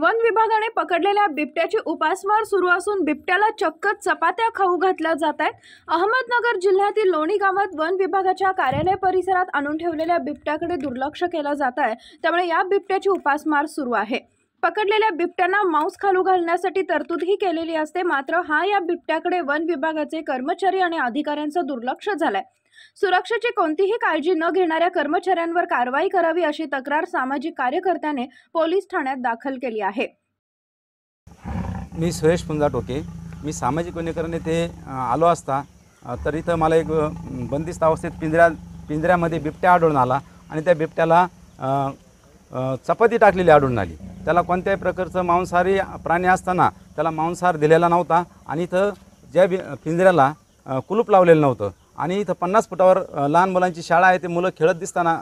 one विभागाने पकडलेल्या बिबट्याची उपासमार सुरू असून बिबट्याला चक्क चपात्या खाऊ घातल्या जात आहेत अहमदनगर जिल्ह्यातील लोणी गावात वन विभागाच्या कार्यालय परिसरात आणून ठेवलेल्या बिबट्याकडे दुर्लक्ष केलं जात आहे त्यामुळे या बिबट्याची उपासमार सुरू आहे पकडलेल्या बिबट्यांना मांस खालू घालण्यासाठी तरतूदही केलेली असते मात्र हा या बिबट्याकडे वन विभागाचे कर्मचारी आणि अधिकाऱ्यांचं दुर्लक्ष झालंय सुरक्षेची कोणतीही काळजी न घेणाऱ्या कर्मचाऱ्यांवर कारवाई करावी अशी तक्रार सामाजिक कार्यकर्त्याने पोलीस ठाण्यात दाखल केली आहे मी सुरेश पुंजा टोके मी सामाजिक वनीकरण येथे आलो असता तर इथं मला एक बंदिस्त अवस्थेत पिंजऱ्या पिंजऱ्यामध्ये बिबट्या आढळून आला आणि त्या बिबट्याला चपाती टाकलेली आढळून आली त्याला कोणत्याही प्रकारचं मांसाहारी प्राणी असताना त्याला मांसाहार दिलेला नव्हता आणि इथं ज्या बि पिंजऱ्याला कुलूप लावलेलं नव्हतं आणि इथं पन्नास फुटावर लहान मुलांची शाळा आहे ते मुलं खेळत दिसताना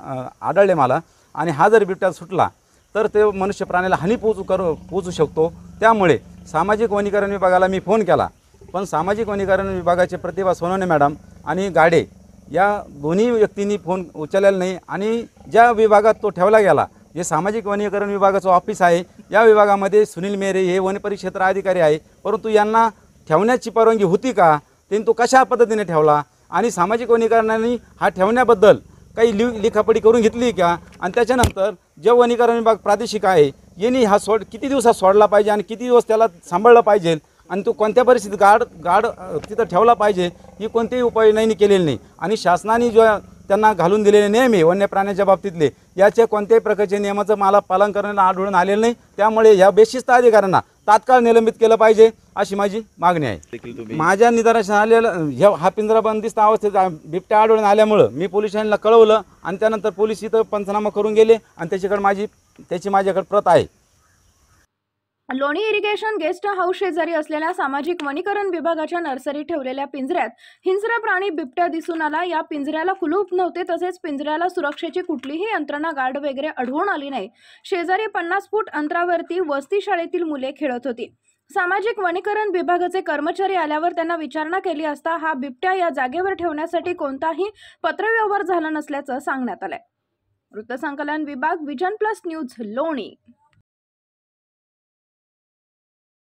आढळले मला आणि हा जर बिबट्या सुटला तर ते मनुष्य प्राण्याला हानी पोचू करू पोचू शकतो त्यामुळे सामाजिक वनीकरण विभागाला मी फोन केला पण सामाजिक वनीकरण विभागाचे प्रतिभा सोनवणे मॅडम आणि गाडे या दोन्ही व्यक्तींनी फोन उचललेला नाही आणि ज्या विभागात तो ठेवला गेला जे सामाजिक वनीकरण विभागाचं ऑफिस आहे या विभागामध्ये सुनील मेरे हे वनपरिक्षेत्र अधिकारी आहे परंतु यांना ठेवण्याची परवानगी होती का त्यांनी तो कशा पद्धतीने ठेवला आणि सामाजिक वनीकरणाने हा ठेवण्याबद्दल काही लि लिखापडी करून घेतली का आणि त्याच्यानंतर जे वनीकरण विभाग प्रादेशिक आहे यांनी हा सोड किती दिवसात सोडला पाहिजे आणि किती दिवस त्याला सांभाळला पाहिजे आणि तो कोणत्या परिस्थितीत गाड गाड तिथं ठेवला पाहिजे ही कोणतीही उपाययोजनाही केलेली नाही आणि शासनाने जो त्यांना घालून दिलेले नियम आहे वन्य प्राण्यांच्या बाबतीतले याचे कोणत्याही प्रकारचे नियमाचं मला पालन करण्याला आढळून आलेलं नाही त्यामुळे ह्या बेशिस्त अधिकाऱ्यांना तात्काळ निलंबित केलं पाहिजे अशी माझी मागणी आहे माझ्या निदर्शन आलेलं ह्या हा पिंजरा बंदिस्त अवस्थेत बिबट्या आढळून आल्यामुळं मी पोलिसांना कळवलं आणि त्यानंतर पोलीस इथं पंचनामा करून गेले आणि त्याच्याकडे माझी त्याची माझ्याकडे प्रत आहे लोणी इरिगेशन गेस्ट हाऊस शेजारी असलेल्या सामाजिक वनीकरण विभागाच्या नर्सरी ठेवलेल्या पिंजऱ्यात हिंसरा प्राणी बिबट्या दिसून आला या पिंजऱ्याला कुलूप नव्हते तसेच पिंजऱ्याला सुरक्षेची कुठलीही यंत्रणा गार्ड वगैरे आढळून आली नाही शेजारी पन्नास फूट अंतरावरती वस्ती शाळेतील मुले खेळत होती सामाजिक वनीकरण विभागाचे कर्मचारी आल्यावर त्यांना विचारणा केली असता हा बिबट्या या जागेवर ठेवण्यासाठी कोणताही पत्रव्यवहार झाला नसल्याचं सांगण्यात आलंय वृत्तसंकलन विभाग विजन प्लस न्यूज लोणी